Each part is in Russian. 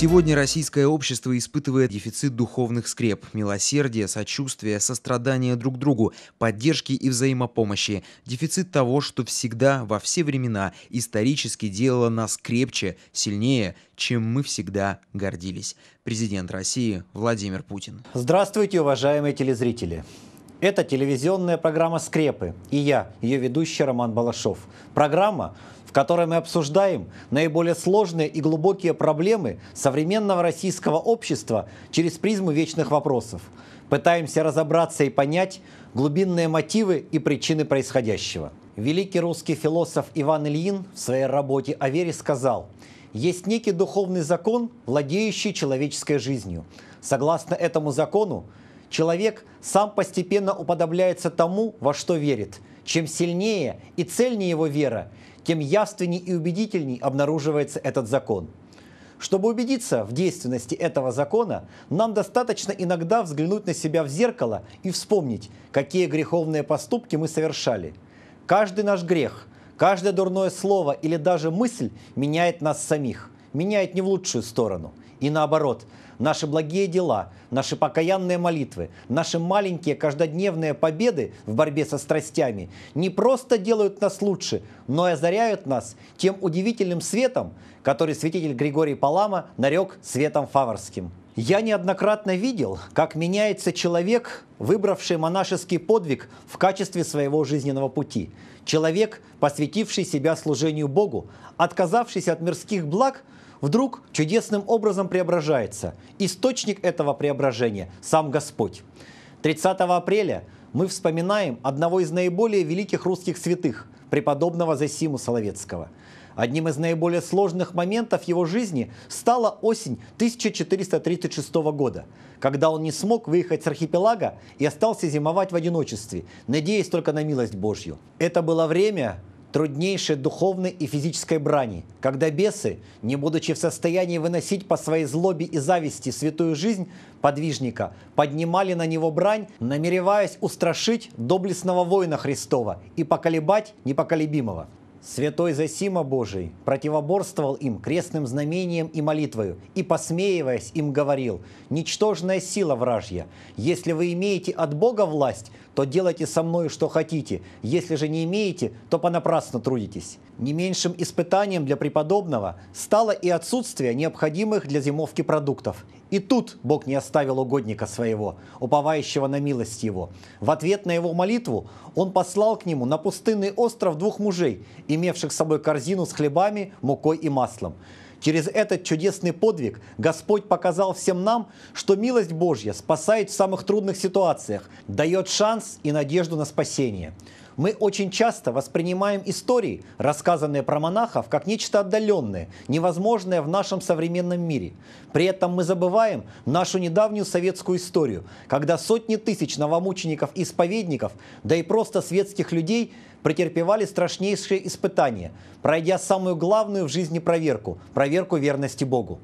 Сегодня российское общество испытывает дефицит духовных скреп, милосердия, сочувствия, сострадания друг другу, поддержки и взаимопомощи. Дефицит того, что всегда, во все времена, исторически делало нас крепче, сильнее, чем мы всегда гордились. Президент России Владимир Путин. Здравствуйте, уважаемые телезрители. Это телевизионная программа «Скрепы» и я, ее ведущий Роман Балашов. Программа, в которой мы обсуждаем наиболее сложные и глубокие проблемы современного российского общества через призму вечных вопросов. Пытаемся разобраться и понять глубинные мотивы и причины происходящего. Великий русский философ Иван Ильин в своей работе о вере сказал, есть некий духовный закон, владеющий человеческой жизнью. Согласно этому закону, человек сам постепенно уподобляется тому, во что верит. Чем сильнее и цельнее его вера, тем яственней и убедительней обнаруживается этот закон. Чтобы убедиться в действенности этого закона, нам достаточно иногда взглянуть на себя в зеркало и вспомнить, какие греховные поступки мы совершали. Каждый наш грех, каждое дурное слово или даже мысль меняет нас самих – меняет не в лучшую сторону. И наоборот, наши благие дела, наши покаянные молитвы, наши маленькие каждодневные победы в борьбе со страстями не просто делают нас лучше, но и озаряют нас тем удивительным светом, который святитель Григорий Палама нарек светом фаворским. Я неоднократно видел, как меняется человек, выбравший монашеский подвиг в качестве своего жизненного пути. Человек, посвятивший себя служению Богу, отказавшийся от мирских благ – вдруг чудесным образом преображается. Источник этого преображения – сам Господь. 30 апреля мы вспоминаем одного из наиболее великих русских святых, преподобного Зосиму Соловецкого. Одним из наиболее сложных моментов его жизни стала осень 1436 года, когда он не смог выехать с архипелага и остался зимовать в одиночестве, надеясь только на милость Божью. Это было время, труднейшей духовной и физической брани, когда бесы, не будучи в состоянии выносить по своей злобе и зависти святую жизнь подвижника, поднимали на него брань, намереваясь устрашить доблестного воина Христова и поколебать непоколебимого. Святой Зосима Божий противоборствовал им крестным знамением и молитвою, и, посмеиваясь, им говорил, «Ничтожная сила вражья, если вы имеете от Бога власть, то делайте со мною, что хотите, если же не имеете, то понапрасно трудитесь». Не меньшим испытанием для преподобного стало и отсутствие необходимых для зимовки продуктов – и тут Бог не оставил угодника своего, уповающего на милость его. В ответ на его молитву он послал к нему на пустынный остров двух мужей, имевших с собой корзину с хлебами, мукой и маслом. Через этот чудесный подвиг Господь показал всем нам, что милость Божья спасает в самых трудных ситуациях, дает шанс и надежду на спасение. Мы очень часто воспринимаем истории, рассказанные про монахов, как нечто отдаленное, невозможное в нашем современном мире. При этом мы забываем нашу недавнюю советскую историю, когда сотни тысяч новомучеников и исповедников, да и просто светских людей претерпевали страшнейшие испытания, пройдя самую главную в жизни проверку – проверку верности Богу.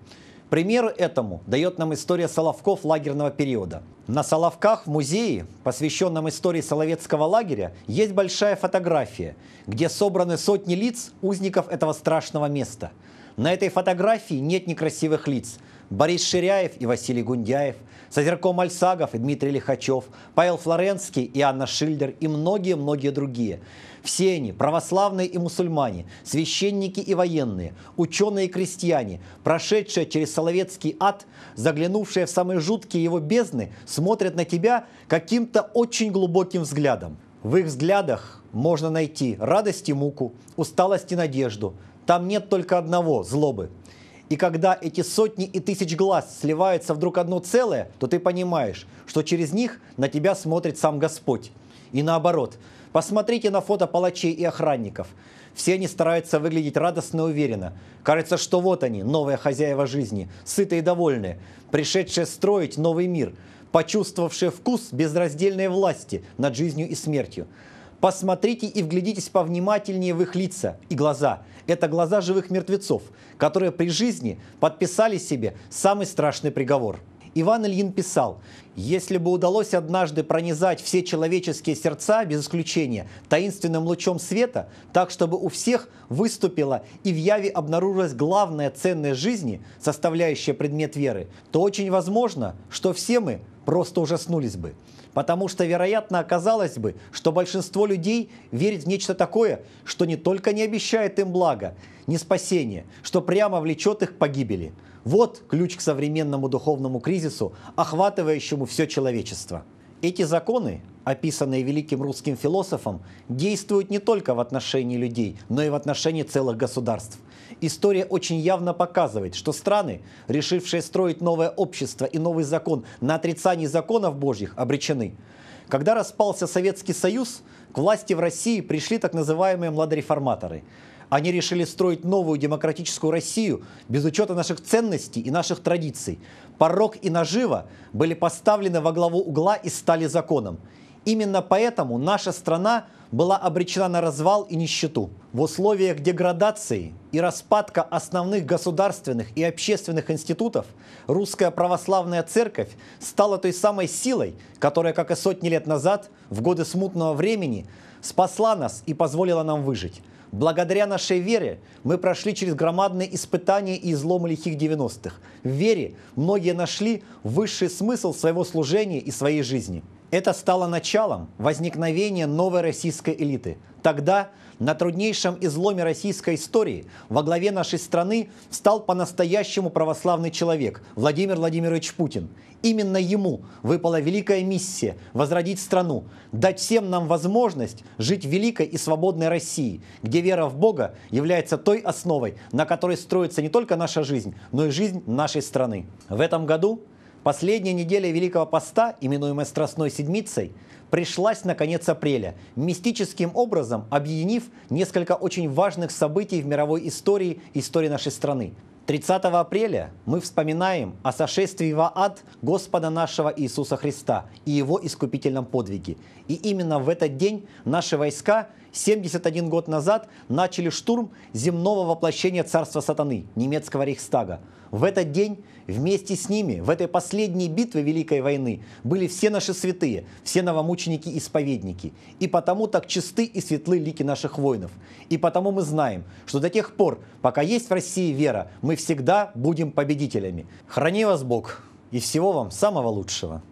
Пример этому дает нам история Соловков лагерного периода. На Соловках в музее, посвященном истории Соловецкого лагеря, есть большая фотография, где собраны сотни лиц узников этого страшного места. На этой фотографии нет некрасивых лиц. Борис Ширяев и Василий Гундяев, Созерком Альсагов и Дмитрий Лихачев, Павел Флоренский и Анна Шильдер и многие-многие другие. Все они – православные и мусульмане, священники и военные, ученые и крестьяне, прошедшие через Соловецкий ад, заглянувшие в самые жуткие его бездны, смотрят на тебя каким-то очень глубоким взглядом. В их взглядах можно найти радость и муку, усталость и надежду. Там нет только одного – злобы. И когда эти сотни и тысяч глаз сливаются вдруг одно целое, то ты понимаешь, что через них на тебя смотрит сам Господь. И наоборот. Посмотрите на фото палачей и охранников. Все они стараются выглядеть радостно и уверенно. Кажется, что вот они, новые хозяева жизни, сытые и довольные, пришедшие строить новый мир, почувствовавшие вкус безраздельной власти над жизнью и смертью. Посмотрите и вглядитесь повнимательнее в их лица и глаза. Это глаза живых мертвецов, которые при жизни подписали себе самый страшный приговор. Иван Ильин писал, «Если бы удалось однажды пронизать все человеческие сердца, без исключения, таинственным лучом света, так, чтобы у всех выступила и в яве обнаружилась главная ценность жизни, составляющая предмет веры, то очень возможно, что все мы просто ужаснулись бы. Потому что, вероятно, оказалось бы, что большинство людей верит в нечто такое, что не только не обещает им блага, не спасение, что прямо влечет их к погибели. Вот ключ к современному духовному кризису, охватывающему все человечество. Эти законы описанные великим русским философом, действуют не только в отношении людей, но и в отношении целых государств. История очень явно показывает, что страны, решившие строить новое общество и новый закон на отрицании законов Божьих, обречены. Когда распался Советский Союз, к власти в России пришли так называемые младореформаторы. Они решили строить новую демократическую Россию без учета наших ценностей и наших традиций. Порог и наживо были поставлены во главу угла и стали законом. Именно поэтому наша страна была обречена на развал и нищету. В условиях деградации и распадка основных государственных и общественных институтов русская православная церковь стала той самой силой, которая, как и сотни лет назад, в годы смутного времени, спасла нас и позволила нам выжить. Благодаря нашей вере мы прошли через громадные испытания и изломы лихих 90-х. В вере многие нашли высший смысл своего служения и своей жизни – это стало началом возникновения новой российской элиты. Тогда на труднейшем изломе российской истории во главе нашей страны стал по-настоящему православный человек Владимир Владимирович Путин. Именно ему выпала великая миссия возродить страну, дать всем нам возможность жить в великой и свободной России, где вера в Бога является той основой, на которой строится не только наша жизнь, но и жизнь нашей страны. В этом году Последняя неделя Великого Поста, именуемая Страстной Седмицей, пришлась на конец апреля, мистическим образом объединив несколько очень важных событий в мировой истории, истории нашей страны. 30 апреля мы вспоминаем о сошествии во ад Господа нашего Иисуса Христа и его искупительном подвиге. И именно в этот день наши войска 71 год назад начали штурм земного воплощения царства сатаны, немецкого Рейхстага. В этот день вместе с ними в этой последней битве Великой войны были все наши святые, все новомученики-исповедники. и И потому так чисты и светлы лики наших воинов. И потому мы знаем, что до тех пор, пока есть в России вера, мы всегда будем победителями. Храни вас Бог и всего вам самого лучшего.